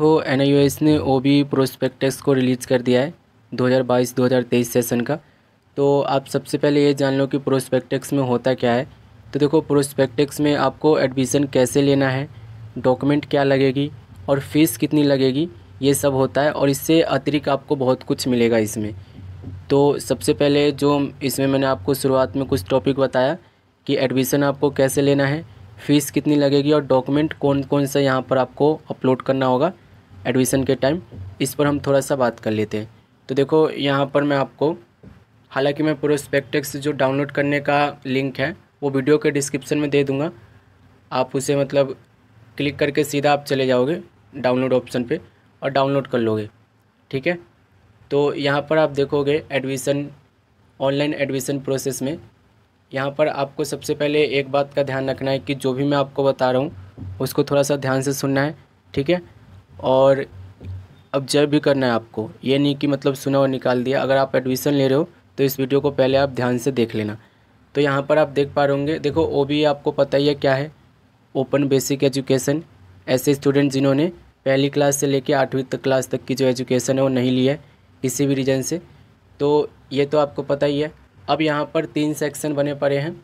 हो एन ने ओ बी प्रोस्पेक्टस को रिलीज़ कर दिया है 2022-2023 सेशन का तो आप सबसे पहले ये जान लो कि प्रोस्पेक्टस में होता क्या है तो देखो प्रोस्पेक्टस में आपको एडमिशन कैसे लेना है डॉक्यूमेंट क्या लगेगी और फीस कितनी लगेगी ये सब होता है और इससे अतिरिक्त आपको बहुत कुछ मिलेगा इसमें तो सबसे पहले जो इसमें मैंने आपको शुरुआत में कुछ टॉपिक बताया कि एडमिशन आपको कैसे लेना है फ़ीस कितनी लगेगी और डॉक्यूमेंट कौन कौन सा यहाँ पर आपको अपलोड करना होगा एडमिशन के टाइम इस पर हम थोड़ा सा बात कर लेते हैं तो देखो यहाँ पर मैं आपको हालांकि मैं प्रोस्पेक्टेक्स जो डाउनलोड करने का लिंक है वो वीडियो के डिस्क्रिप्शन में दे दूँगा आप उसे मतलब क्लिक करके सीधा आप चले जाओगे डाउनलोड ऑप्शन पे और डाउनलोड कर लोगे ठीक है तो यहाँ पर आप देखोगे एडमिशन ऑनलाइन एडमिशन प्रोसेस में यहाँ पर आपको सबसे पहले एक बात का ध्यान रखना है कि जो भी मैं आपको बता रहा हूँ उसको थोड़ा सा ध्यान से सुनना है ठीक है और जब भी करना है आपको ये नहीं कि मतलब सुना और निकाल दिया अगर आप एडमिशन ले रहे हो तो इस वीडियो को पहले आप ध्यान से देख लेना तो यहाँ पर आप देख पा रहे होंगे देखो ओ बी आपको पता ही है क्या है ओपन बेसिक एजुकेशन ऐसे स्टूडेंट जिन्होंने पहली क्लास से लेकर आठवीं तक क्लास तक की जो एजुकेशन है वो नहीं ली है किसी भी रीजन से तो ये तो आपको पता ही है अब यहाँ पर तीन सेक्शन बने पड़े हैं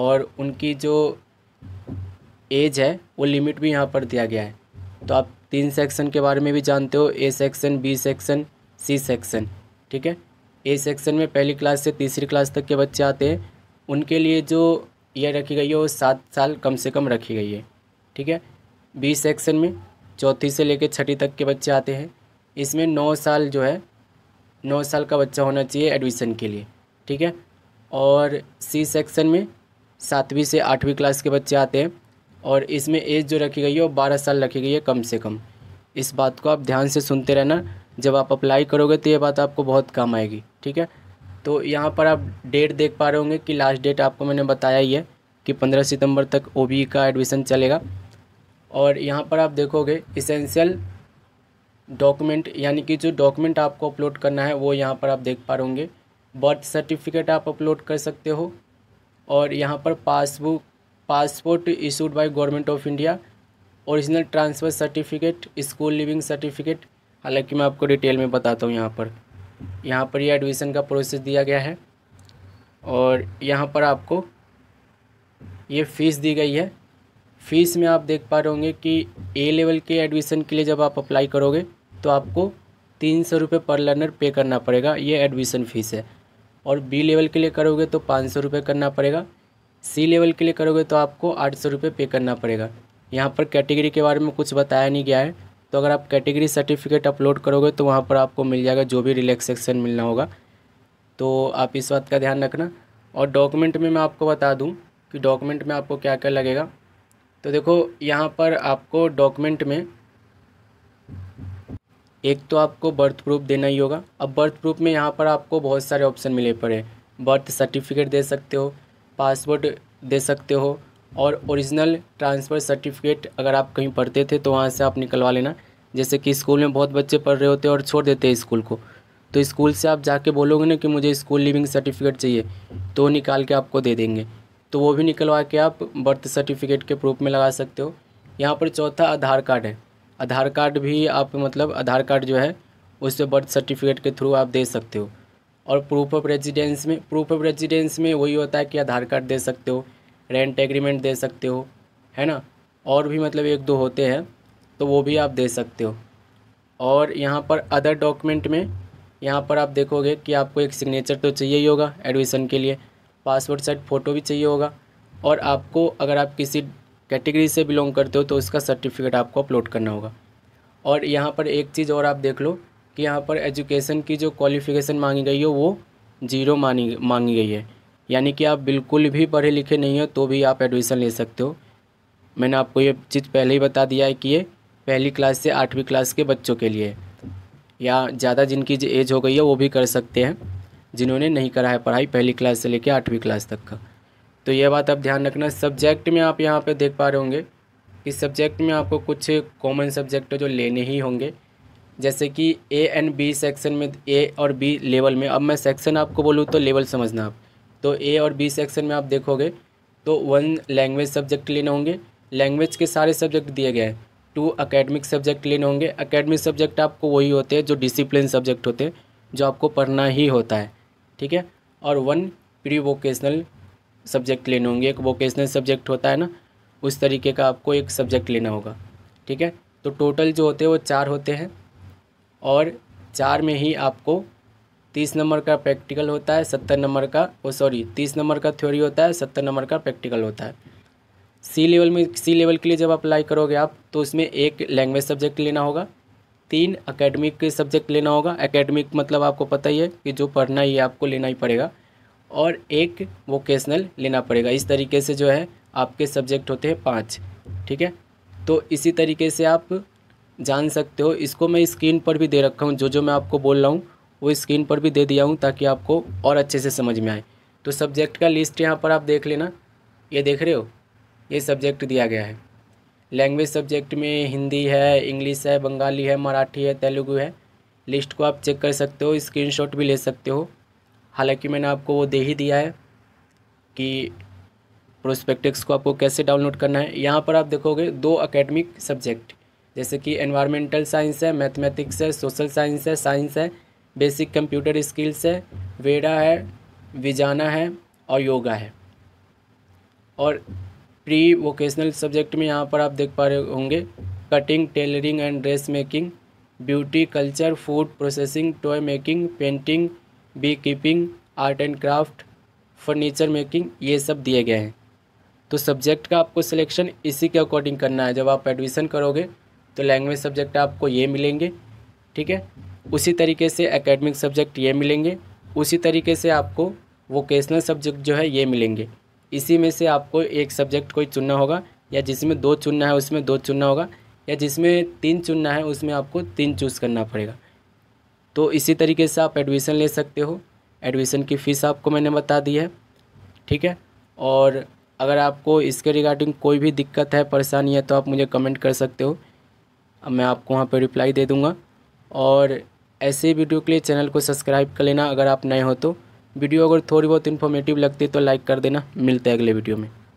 और उनकी जो एज है वो लिमिट भी यहाँ पर दिया गया है तो आप तीन सेक्शन के बारे में भी जानते हो A section B section C section ठीक है ए सेक्शन में पहली क्लास से तीसरी क्लास तक के बच्चे आते हैं उनके लिए जो ईयर रखी गई है वो सात साल कम से कम रखी गई है ठीक है बी सेक्शन में चौथी से लेकर छठी तक के बच्चे आते हैं इसमें नौ साल जो है नौ साल का बच्चा होना चाहिए एडमिशन के लिए ठीक है और सी सेक्शन में सातवीं से आठवीं क्लास के बच्चे आते हैं और इसमें एज जो रखी गई है वो बारह साल रखी गई है कम से कम इस बात को आप ध्यान से सुनते रहना जब आप अप्लाई करोगे तो ये बात आपको बहुत काम आएगी ठीक है तो यहाँ पर आप डेट देख पा रहे होंगे कि लास्ट डेट आपको मैंने बताया ही है कि पंद्रह सितंबर तक ओ e का एडमिशन चलेगा और यहाँ पर आप देखोगे इसेंशियल डॉक्यूमेंट यानी कि जो डॉक्यूमेंट आपको अपलोड करना है वो यहाँ पर आप देख पा रहे होंगे बर्थ सर्टिफिकेट आप अपलोड कर सकते हो और यहाँ पर passbook passport issued by government of India original transfer certificate school leaving certificate हालांकि मैं आपको डिटेल में बताता हूँ यहाँ पर यहाँ पर ये यह एडमिशन का प्रोसेस दिया गया है और यहाँ पर आपको ये फ़ीस दी गई है फ़ीस में आप देख पा रहे होंगे कि ए लेवल के एडमिशन के लिए जब आप अप्लाई करोगे तो आपको तीन सौ रुपये पर लर्नर पे करना पड़ेगा ये एडमिशन फ़ीस है और बी लेवल के लिए करोगे तो पाँच सौ रुपये करना पड़ेगा सी लेवल के लिए करोगे तो आपको आठ सौ रुपये पे करना पड़ेगा यहाँ पर कैटेगरी के बारे में कुछ बताया नहीं गया है तो अगर आप कैटेगरी सर्टिफिकेट अपलोड करोगे तो वहाँ पर आपको मिल जाएगा जो भी रिलैक्सेशन मिलना होगा तो आप इस बात का ध्यान रखना और डॉक्यूमेंट में मैं आपको बता दूँ कि डॉक्यूमेंट में आपको क्या क्या लगेगा तो देखो यहाँ पर आपको डॉक्यूमेंट में एक तो आपको बर्थ प्रूफ देना ही होगा अब बर्थ प्रूफ में यहाँ पर आपको बहुत सारे ऑप्शन मिले पड़े बर्थ सर्टिफिकेट दे सकते हो पासवर्ड दे सकते हो और ओरिजिनल ट्रांसफ़र सर्टिफिकेट अगर आप कहीं पढ़ते थे तो वहाँ से आप निकलवा लेना जैसे कि स्कूल में बहुत बच्चे पढ़ रहे होते हैं और छोड़ देते हैं स्कूल को तो स्कूल से आप जाके बोलोगे ना कि मुझे स्कूल लिविंग सर्टिफिकेट चाहिए तो निकाल के आपको दे देंगे तो वो भी निकलवा के आप बर्थ सर्टिफिकेट के प्रूफ में लगा सकते हो यहाँ पर चौथा आधार कार्ड है आधार कार्ड भी आप मतलब आधार कार्ड जो है उससे बर्थ सर्टिफिकेट के थ्रू आप दे सकते हो और प्रूफ ऑफ रेजिडेंस में प्रूफ ऑफ रेजिडेंस में वही होता है कि आधार कार्ड दे सकते हो रेंट एग्रीमेंट दे सकते हो है ना और भी मतलब एक दो होते हैं तो वो भी आप दे सकते हो और यहाँ पर अदर डॉक्यूमेंट में यहाँ पर आप देखोगे कि आपको एक सिग्नेचर तो चाहिए ही होगा एडमिशन के लिए पासपोर्ट साइज फ़ोटो भी चाहिए होगा और आपको अगर आप किसी कैटेगरी से बिलोंग करते हो तो उसका सर्टिफिकेट आपको अपलोड करना होगा और यहाँ पर एक चीज़ और आप देख लो कि यहाँ पर एजुकेशन की जो क्वालिफ़िकेशन मांगी गई हो वो ज़ीरो मानी मांगी गई है यानी कि आप बिल्कुल भी पढ़े लिखे नहीं हो तो भी आप एडमिशन ले सकते हो मैंने आपको ये चीज़ पहले ही बता दिया है कि ये पहली क्लास से आठवीं क्लास के बच्चों के लिए या ज़्यादा जिनकी एज हो गई है वो भी कर सकते हैं जिन्होंने नहीं करा है पढ़ाई पहली क्लास से लेकर आठवीं क्लास तक का तो ये बात आप ध्यान रखना सब्जेक्ट में आप यहाँ पर देख पा रहे होंगे कि सब्जेक्ट में आपको कुछ कॉमन सब्जेक्ट जो लेने ही होंगे जैसे कि ए एंड बी सेक्शन में ए और बी लेवल में अब मैं सेक्शन आपको बोलूँ तो लेवल समझना आप तो ए और बी सेक्शन में आप देखोगे तो वन लैंग्वेज सब्जेक्ट लेने होंगे लैंग्वेज के सारे सब्जेक्ट दिए गए हैं टू अकेडमिक सब्जेक्ट लेने होंगे अकेडमिक सब्जेक्ट आपको वही होते हैं जो डिसिप्लिन सब्जेक्ट होते हैं जो आपको पढ़ना ही होता है ठीक है और वन प्री वोकेशनल सब्जेक्ट लेने होंगे एक वोकेशनल सब्जेक्ट होता है ना उस तरीके का आपको एक सब्जेक्ट लेना होगा ठीक है तो टोटल जो होते हैं वो चार होते हैं और चार में ही आपको तीस नंबर का प्रैक्टिकल होता है सत्तर नंबर का ओ सॉरी तीस नंबर का थ्योरी होता है सत्तर नंबर का प्रैक्टिकल होता है सी लेवल में सी लेवल के लिए जब अप्लाई करोगे आप तो उसमें एक लैंग्वेज सब्जेक्ट लेना होगा तीन एकेडमिक सब्जेक्ट लेना होगा एकेडमिक मतलब आपको पता ही है कि जो पढ़ना ही है आपको लेना ही पड़ेगा और एक वोकेशनल लेना पड़ेगा इस तरीके से जो है आपके सब्जेक्ट होते हैं पाँच ठीक है तो इसी तरीके से आप जान सकते हो इसको मैं स्क्रीन पर भी दे रखा हूँ जो जो मैं आपको बोल रहा हूँ वो स्क्रीन पर भी दे दिया हूँ ताकि आपको और अच्छे से समझ में आए तो सब्जेक्ट का लिस्ट यहाँ पर आप देख लेना ये देख रहे हो ये सब्जेक्ट दिया गया है लैंग्वेज सब्जेक्ट में हिंदी है इंग्लिश है बंगाली है मराठी है तेलुगू है लिस्ट को आप चेक कर सकते हो स्क्रीन भी ले सकते हो हालाँकि मैंने आपको वो दे ही दिया है कि प्रोस्पेक्टिक्स को आपको कैसे डाउनलोड करना है यहाँ पर आप देखोगे दो अकेडमिक सब्जेक्ट जैसे कि एनवायरमेंटल साइंस है मैथमेटिक्स है सोशल साइंस है साइंस है बेसिक कंप्यूटर स्किल्स है वेडा है विजाना है और योगा है और प्री वोकेशनल सब्जेक्ट में यहाँ पर आप देख पा रहे होंगे cutting tailoring and dress making beauty culture food processing toy making painting bee keeping art and craft furniture making ये सब दिए गए हैं तो सब्जेक्ट का आपको सिलेक्शन इसी के अकॉर्डिंग करना है जब आप एडमिशन करोगे तो लैंग्वेज सब्जेक्ट आपको ये मिलेंगे ठीक है उसी तरीके से एकेडमिक सब्जेक्ट ये मिलेंगे उसी तरीके से आपको वोकेशनल सब्जेक्ट जो है ये मिलेंगे इसी में से आपको एक सब्जेक्ट कोई चुनना होगा या जिसमें दो चुनना है उसमें दो चुनना होगा या जिसमें तीन चुनना है उसमें आपको तीन चूज़ करना पड़ेगा तो इसी तरीके से आप एडमिशन ले सकते हो एडमिशन की फ़ीस आपको मैंने बता दी है ठीक है और अगर आपको इसके रिगार्डिंग कोई भी दिक्कत है परेशानी है तो आप मुझे कमेंट कर सकते हो अब मैं आपको वहाँ पर रिप्लाई दे दूँगा और ऐसे वीडियो के लिए चैनल को सब्सक्राइब कर लेना अगर आप नए हो तो वीडियो अगर थोड़ी बहुत इन्फॉर्मेटिव लगती है तो लाइक कर देना मिलते हैं अगले वीडियो में